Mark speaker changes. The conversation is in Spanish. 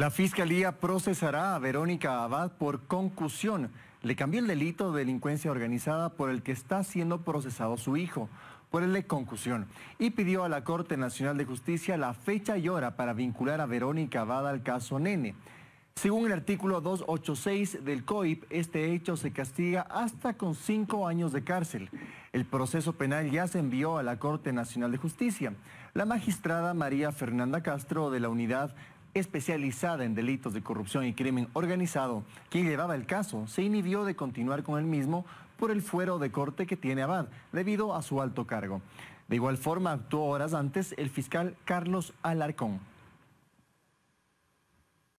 Speaker 1: La
Speaker 2: Fiscalía procesará a Verónica Abad por concusión. Le cambió el delito de delincuencia organizada por el que está siendo procesado su hijo, por el de concusión, y pidió a la Corte Nacional de Justicia la fecha y hora para vincular a Verónica Abad al caso Nene. Según el artículo 286 del COIP, este hecho se castiga hasta con cinco años de cárcel. El proceso penal ya se envió a la Corte Nacional de Justicia. La magistrada María Fernanda Castro de la Unidad especializada en delitos de corrupción y crimen organizado, quien llevaba el caso, se inhibió de continuar con el mismo por el fuero de corte que tiene Abad, debido a su alto cargo. De igual forma, actuó horas antes el fiscal Carlos Alarcón.